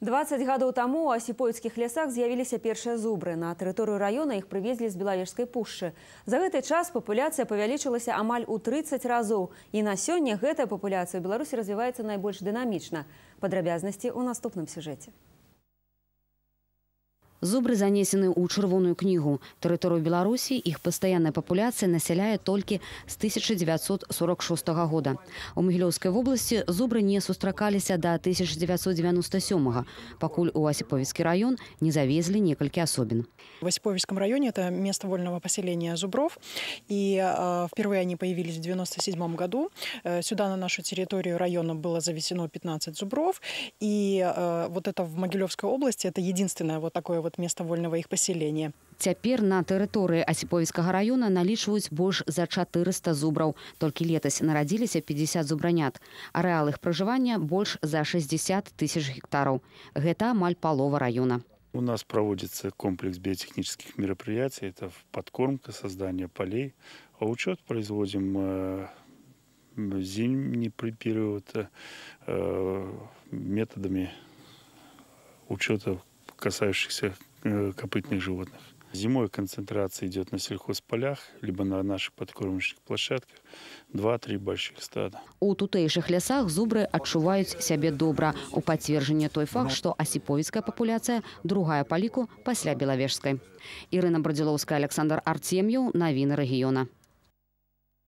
20 гадоў таму у асіпольскіх лясах з'явіліся першыя зубры. На тэрыторыю раёна іх прывезлі з белавежскай пушчы. За гэты час папуляцыя павялічылася амаль у 30 разоў. І на сёння гэтая папуляцыя ў Беларусі развіваецца найбольш дынамічна. Падрабязнасці ў наступным сюжэце. Зубры занесены ў червоную книгу Тэрыторыю Беларуси. Их постоянная популяция населяет только с 1946 года. У Могилевской области зубры не сустракаліся до 1997, года, пакуль у Асіповіцкі раён не завезли несколько особен. В Асіповіцком районе это место вольного поселения зубров. И э, впервые они появились в 1997 году. Э, сюда на нашу территорию района было завесено 15 зубров. И э, вот это в Могилевской области, это единственное вот такое вот вот места вольного их поселения. Цяпер на тэрыторыі асіповіцкага района налічваюць больш за 400 зубраў. Толькі летась нарадзіліся 50 зубранят. Арэал іх пражывання больш за 60 тысяч гектараў. Гэта амаль палова раёна. У нас проводится комплекс биотехнических мероприятий. Это подкормка, создание полей. А учет производим э, зимний период э, э, методами учета касающихся э, копытных животных. Зимой концентрация идет на сельхозполях, либо на наших подкормочных площадках. Два-три больших стада. У тутэйшых лесах зубры адчуваюць себе добро. У подтверждения той факт, что асіповіцкая популяция другая па ліку пасля белавежскай. Ірына Брадзілоўская, Александр Артем'яў, навіны региона.